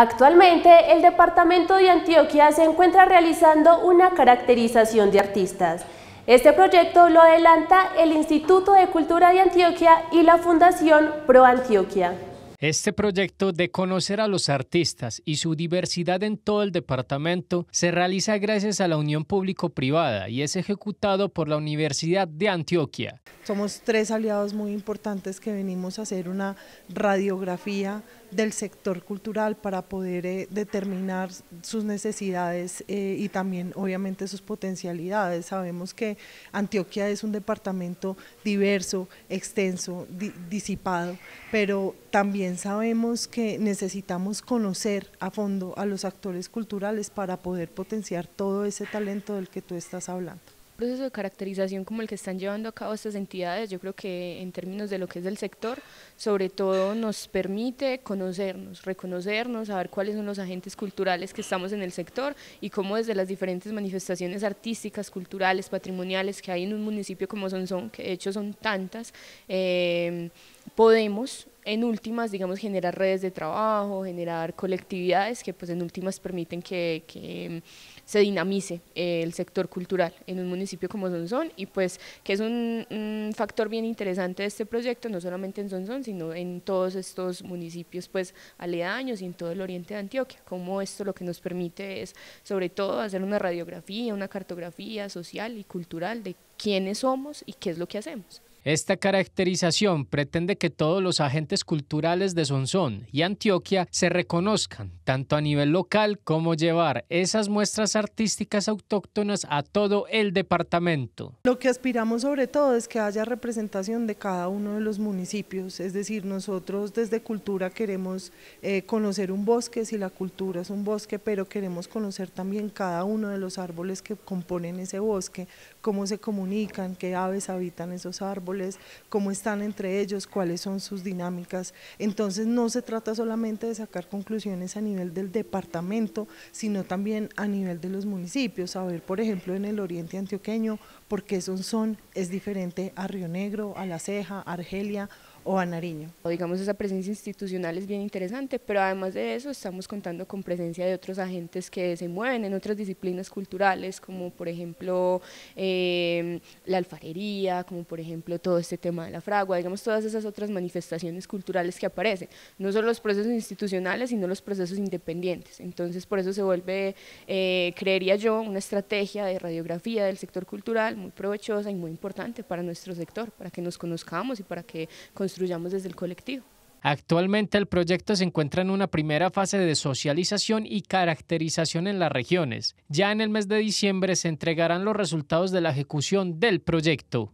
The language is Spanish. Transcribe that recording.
Actualmente, el Departamento de Antioquia se encuentra realizando una caracterización de artistas. Este proyecto lo adelanta el Instituto de Cultura de Antioquia y la Fundación Pro Antioquia. Este proyecto de conocer a los artistas y su diversidad en todo el departamento se realiza gracias a la unión público-privada y es ejecutado por la Universidad de Antioquia. Somos tres aliados muy importantes que venimos a hacer una radiografía del sector cultural para poder eh, determinar sus necesidades eh, y también obviamente sus potencialidades. Sabemos que Antioquia es un departamento diverso, extenso, disipado, pero también sabemos que necesitamos conocer a fondo a los actores culturales para poder potenciar todo ese talento del que tú estás hablando proceso de caracterización como el que están llevando a cabo estas entidades, yo creo que en términos de lo que es el sector, sobre todo nos permite conocernos, reconocernos, saber cuáles son los agentes culturales que estamos en el sector y cómo desde las diferentes manifestaciones artísticas, culturales, patrimoniales que hay en un municipio como Sonsón, que de hecho son tantas, eh, podemos en últimas, digamos, generar redes de trabajo, generar colectividades que pues en últimas permiten que, mm, se dinamice eh, el sector cultural en un municipio como Sonsón y pues que es un, factor bien interesante de este proyecto, no solamente en Sonsón, sino en todos estos municipios pues aledaños y en todo el oriente de Antioquia, como esto lo que nos permite es sobre todo hacer una radiografía, una cartografía social y cultural de quiénes somos y qué es lo que hacemos. Esta caracterización pretende que todos los agentes culturales de Sonsón y Antioquia se reconozcan, tanto a nivel local como llevar esas muestras artísticas autóctonas a todo el departamento. Lo que aspiramos sobre todo es que haya representación de cada uno de los municipios, es decir, nosotros desde Cultura queremos eh, conocer un bosque, si la cultura es un bosque, pero queremos conocer también cada uno de los árboles que componen ese bosque, cómo se comunican, qué aves habitan esos árboles, cómo están entre ellos, cuáles son sus dinámicas. Entonces no se trata solamente de sacar conclusiones a nivel del departamento, sino también a nivel de los municipios, A ver, por ejemplo en el oriente antioqueño por qué son es diferente a Río Negro, a La Ceja, a Argelia o a Nariño. Digamos, esa presencia institucional es bien interesante, pero además de eso estamos contando con presencia de otros agentes que se mueven en otras disciplinas culturales, como por ejemplo em, la alfarería, como por ejemplo todo este tema de la fragua, digamos, todas esas otras manifestaciones culturales que aparecen, no solo los procesos institucionales, sino los procesos independientes. Entonces, por eso se vuelve, eh, creería yo, una estrategia de radiografía del sector cultural muy provechosa y muy importante para nuestro sector, para que nos conozcamos y para que construyamos desde el colectivo. Actualmente el proyecto se encuentra en una primera fase de socialización y caracterización en las regiones. Ya en el mes de diciembre se entregarán los resultados de la ejecución del proyecto.